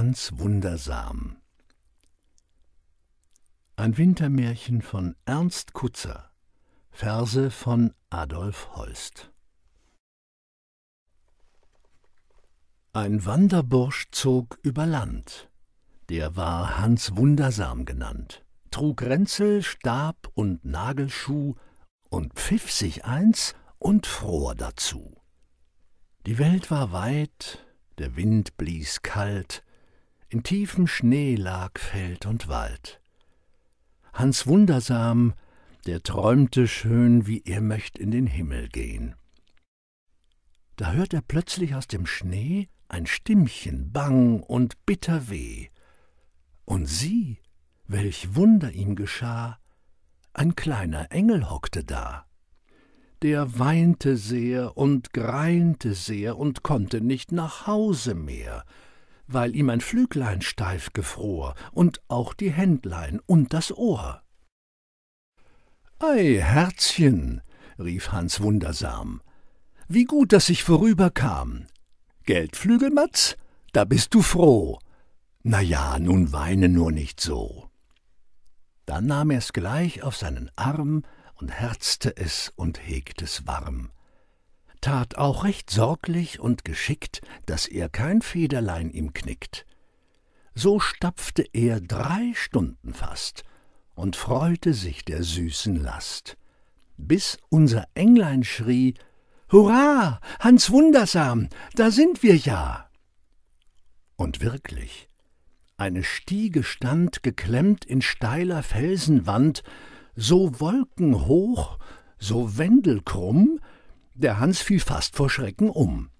Hans Wundersam Ein Wintermärchen von Ernst Kutzer Verse von Adolf Holst Ein Wanderbursch zog über Land, der war Hans Wundersam genannt, trug Ränzel, Stab und Nagelschuh und pfiff sich eins und fror dazu. Die Welt war weit, der Wind blies kalt, in tiefem Schnee lag Feld und Wald. Hans Wundersam, der träumte schön, wie er möcht in den Himmel gehen. Da hört er plötzlich aus dem Schnee ein Stimmchen bang und bitter weh. Und sieh, welch Wunder ihm geschah, ein kleiner Engel hockte da. Der weinte sehr und greinte sehr und konnte nicht nach Hause mehr, weil ihm ein Flüglein steif gefror und auch die Händlein und das Ohr. Ei, Herzchen, rief Hans wundersam, wie gut, dass ich vorüberkam. Geld, Flügelmatz, da bist du froh. Na ja, nun weine nur nicht so. Dann nahm er's gleich auf seinen Arm und herzte es und hegt es warm tat auch recht sorglich und geschickt, daß er kein Federlein ihm knickt. So stapfte er drei Stunden fast und freute sich der süßen Last, bis unser Englein schrie, Hurra, Hans Wundersam, da sind wir ja! Und wirklich, eine Stiege stand geklemmt in steiler Felsenwand, so wolkenhoch, so wendelkrumm, der Hans fiel fast vor Schrecken um.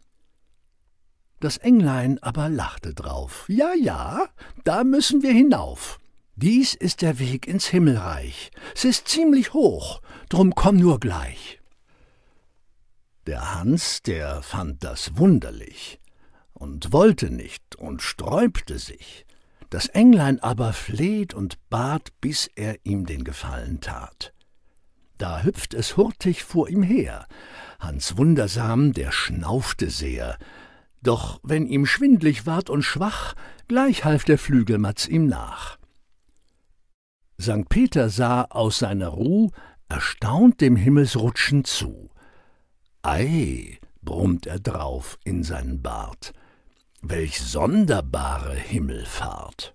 Das Englein aber lachte drauf. Ja, ja, da müssen wir hinauf. Dies ist der Weg ins Himmelreich. Es ist ziemlich hoch, drum komm nur gleich. Der Hans, der fand das wunderlich und wollte nicht und sträubte sich. Das Englein aber fleht und bat, bis er ihm den Gefallen tat da hüpft es hurtig vor ihm her. Hans Wundersam, der schnaufte sehr. Doch wenn ihm schwindlig ward und schwach, gleich half der Flügelmatz ihm nach. St. Peter sah aus seiner Ruh erstaunt dem Himmelsrutschen zu. Ei, brummt er drauf in seinen Bart, welch sonderbare Himmelfahrt!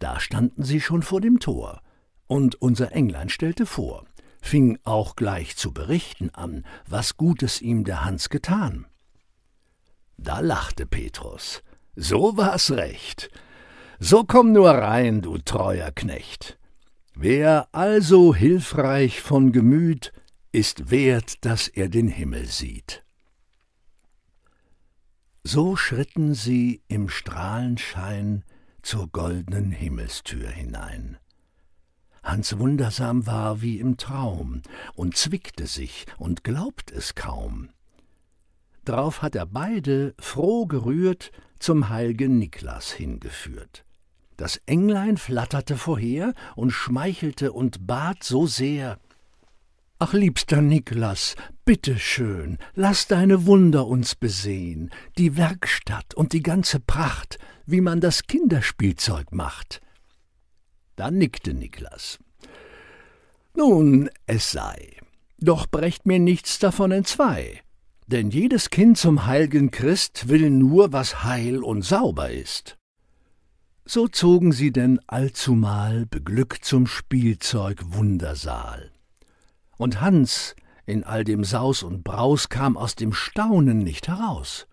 Da standen sie schon vor dem Tor. Und unser Englein stellte vor, fing auch gleich zu berichten an, was Gutes ihm der Hans getan. Da lachte Petrus. So war's recht. So komm nur rein, du treuer Knecht. Wer also hilfreich von Gemüt, ist wert, dass er den Himmel sieht. So schritten sie im Strahlenschein zur goldenen Himmelstür hinein. Hans wundersam war wie im Traum und zwickte sich und glaubt es kaum. Drauf hat er beide, froh gerührt, zum heilgen Niklas hingeführt. Das Englein flatterte vorher und schmeichelte und bat so sehr, Ach, liebster Niklas, bitte schön, lass deine Wunder uns besehen, die Werkstatt und die ganze Pracht, wie man das Kinderspielzeug macht. Da nickte Niklas. Nun, es sei. Doch brecht mir nichts davon entzwei. Denn jedes Kind zum heilgen Christ will nur, was heil und sauber ist. So zogen sie denn allzumal beglückt zum Spielzeug Wundersaal. Und Hans in all dem Saus und Braus kam aus dem Staunen nicht heraus.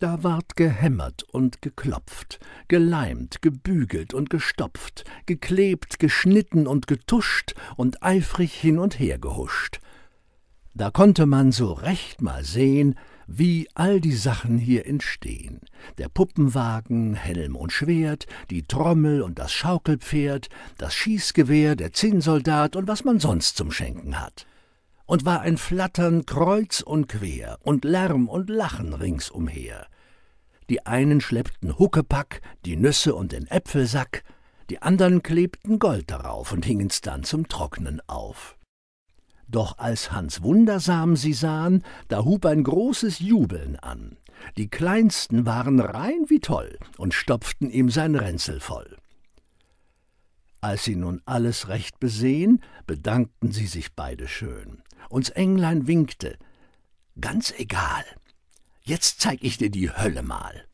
Da ward gehämmert und geklopft, geleimt, gebügelt und gestopft, geklebt, geschnitten und getuscht und eifrig hin und her gehuscht. Da konnte man so recht mal sehen, wie all die Sachen hier entstehen. Der Puppenwagen, Helm und Schwert, die Trommel und das Schaukelpferd, das Schießgewehr, der Zinnsoldat und was man sonst zum Schenken hat und war ein Flattern kreuz und quer und Lärm und Lachen ringsumher. Die einen schleppten Huckepack, die Nüsse und den Äpfelsack, die andern klebten Gold darauf und hingen's dann zum Trocknen auf. Doch als Hans Wundersam sie sahen, da hub ein großes Jubeln an. Die Kleinsten waren rein wie toll und stopften ihm sein Ränzel voll. Als sie nun alles recht besehen, bedankten sie sich beide schön. Uns Englein winkte. Ganz egal. Jetzt zeig ich dir die Hölle mal.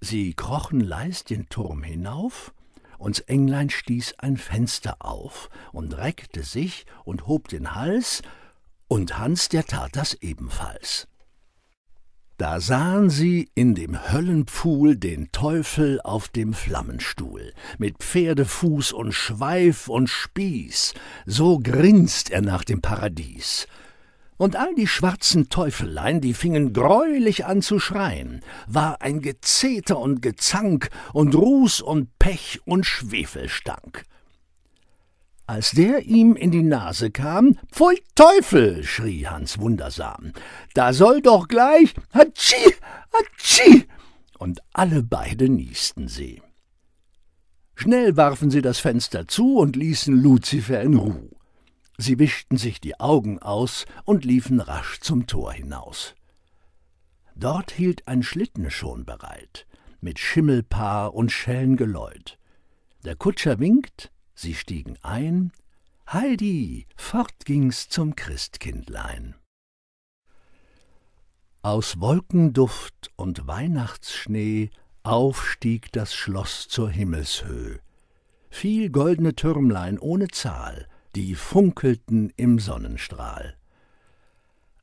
Sie krochen leis den Turm hinauf, uns Englein stieß ein Fenster auf und reckte sich und hob den Hals, und Hans, der tat das ebenfalls. Da sahen sie in dem Höllenpfuhl den Teufel auf dem Flammenstuhl, mit Pferdefuß und Schweif und Spieß, so grinst er nach dem Paradies. Und all die schwarzen Teufelein, die fingen greulich an zu schreien, war ein Gezeter und Gezank und Ruß und Pech und Schwefelstank. Als der ihm in die Nase kam, Pfui Teufel, schrie Hans wundersam, da soll doch gleich Hatschi, Hatschi, und alle beide niesten sie. Schnell warfen sie das Fenster zu und ließen Luzifer in Ruhe. Sie wischten sich die Augen aus und liefen rasch zum Tor hinaus. Dort hielt ein Schlitten schon bereit, mit Schimmelpaar und Schellengeläut. Der Kutscher winkt, Sie stiegen ein, Heidi, fort ging's zum Christkindlein. Aus Wolkenduft und Weihnachtsschnee aufstieg das Schloss zur Himmelshöh. Viel goldene Türmlein ohne Zahl, die funkelten im Sonnenstrahl.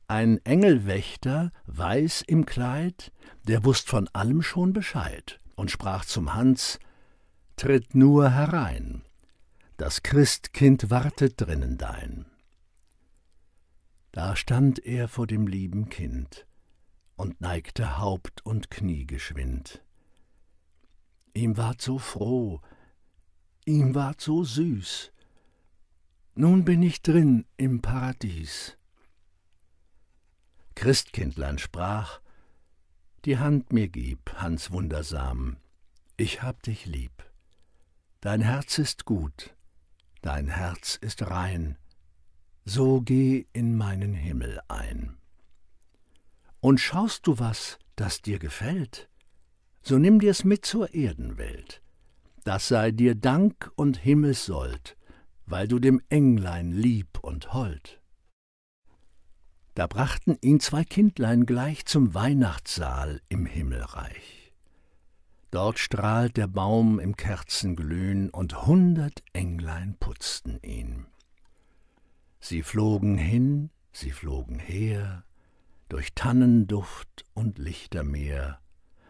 Ein Engelwächter, weiß im Kleid, der wußt von allem schon Bescheid und sprach zum Hans: Tritt nur herein, das Christkind wartet drinnen dein. Da stand er vor dem lieben Kind und neigte Haupt und Knie geschwind. Ihm ward so froh, ihm ward so süß. Nun bin ich drin im Paradies. Christkindlein sprach, die Hand mir gib, Hans wundersam, ich hab dich lieb. Dein Herz ist gut, dein Herz ist rein, so geh in meinen Himmel ein. Und schaust du was, das dir gefällt, so nimm dir's mit zur Erdenwelt. Das sei dir Dank und Himmelsold, weil du dem Englein lieb und hold. Da brachten ihn zwei Kindlein gleich zum Weihnachtssaal im Himmelreich. Dort strahlt der Baum im Kerzenglühn und hundert Englein putzten ihn. Sie flogen hin, sie flogen her, durch Tannenduft und Lichtermeer,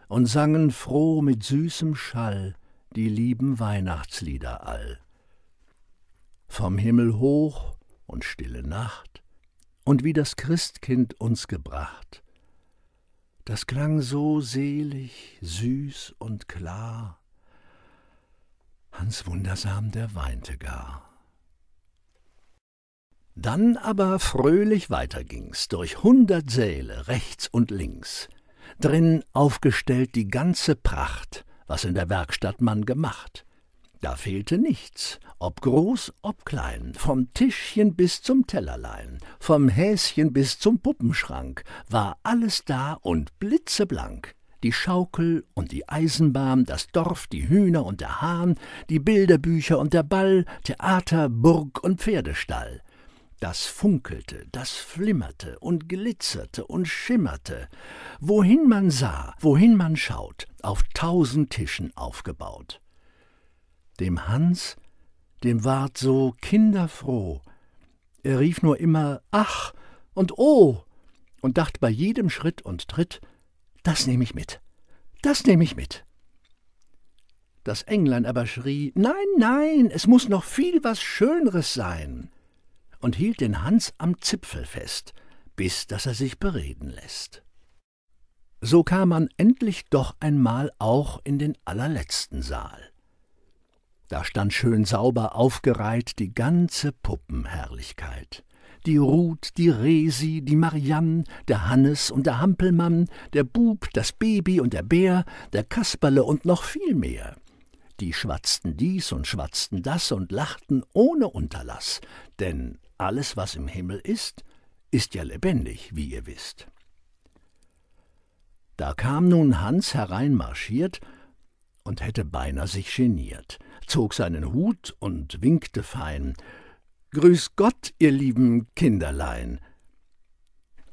und sangen froh mit süßem Schall die lieben Weihnachtslieder all. Vom Himmel hoch und stille Nacht, und wie das Christkind uns gebracht, das klang so selig, süß und klar. Hans wundersam, der weinte gar. Dann aber fröhlich weiterging's durch hundert Säle rechts und links. Drin aufgestellt die ganze Pracht, was in der Werkstatt man gemacht. Da fehlte nichts, ob groß, ob klein, vom Tischchen bis zum Tellerlein, vom Häschen bis zum Puppenschrank, war alles da und blitzeblank. Die Schaukel und die Eisenbahn, das Dorf, die Hühner und der Hahn, die Bilderbücher und der Ball, Theater, Burg und Pferdestall. Das funkelte, das flimmerte und glitzerte und schimmerte, wohin man sah, wohin man schaut, auf tausend Tischen aufgebaut. Dem Hans, dem ward so kinderfroh. Er rief nur immer Ach und Oh und dacht bei jedem Schritt und Tritt, das nehme ich mit, das nehme ich mit. Das Englein aber schrie, nein, nein, es muß noch viel was Schönres sein, und hielt den Hans am Zipfel fest, bis dass er sich bereden lässt. So kam man endlich doch einmal auch in den allerletzten Saal. Da stand schön sauber aufgereiht die ganze Puppenherrlichkeit. Die Ruth, die Resi, die Marianne, der Hannes und der Hampelmann, der Bub, das Baby und der Bär, der Kasperle und noch viel mehr. Die schwatzten dies und schwatzten das und lachten ohne Unterlass, denn alles, was im Himmel ist, ist ja lebendig, wie ihr wisst. Da kam nun Hans hereinmarschiert und hätte beinahe sich geniert zog seinen Hut und winkte fein. Grüß Gott, ihr lieben Kinderlein!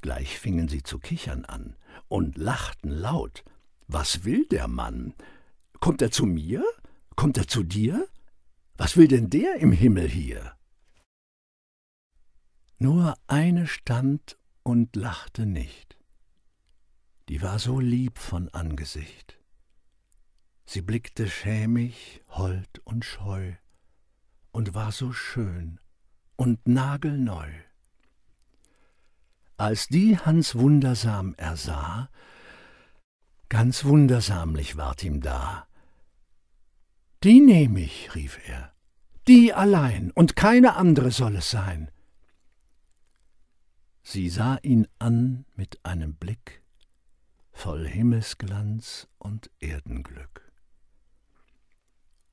Gleich fingen sie zu kichern an und lachten laut. Was will der Mann? Kommt er zu mir? Kommt er zu dir? Was will denn der im Himmel hier? Nur eine stand und lachte nicht. Die war so lieb von Angesicht. Sie blickte schämig, hold und scheu und war so schön und nagelneu. Als die Hans wundersam ersah, ganz wundersamlich ward ihm da. Die nehm ich, rief er, die allein und keine andere soll es sein. Sie sah ihn an mit einem Blick voll Himmelsglanz und Erdenglück.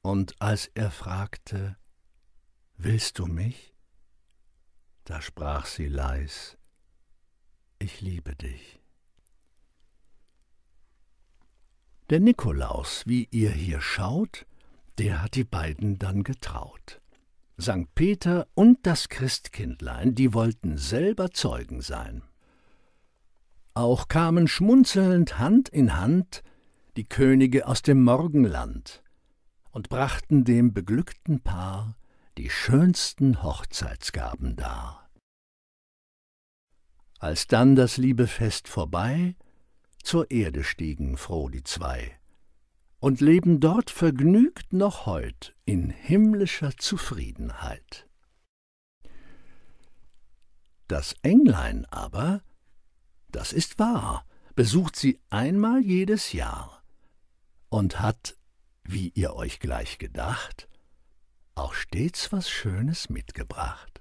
Und als er fragte, Willst du mich? Da sprach sie leis, Ich liebe dich. Der Nikolaus, wie ihr hier schaut, der hat die beiden dann getraut. Sankt Peter und das Christkindlein, die wollten selber Zeugen sein. Auch kamen schmunzelnd Hand in Hand die Könige aus dem Morgenland und brachten dem beglückten Paar die schönsten Hochzeitsgaben dar. Als dann das liebe Fest vorbei, zur Erde stiegen froh die zwei und leben dort vergnügt noch heut in himmlischer Zufriedenheit. Das Englein aber, das ist wahr, besucht sie einmal jedes Jahr und hat wie ihr euch gleich gedacht, auch stets was Schönes mitgebracht.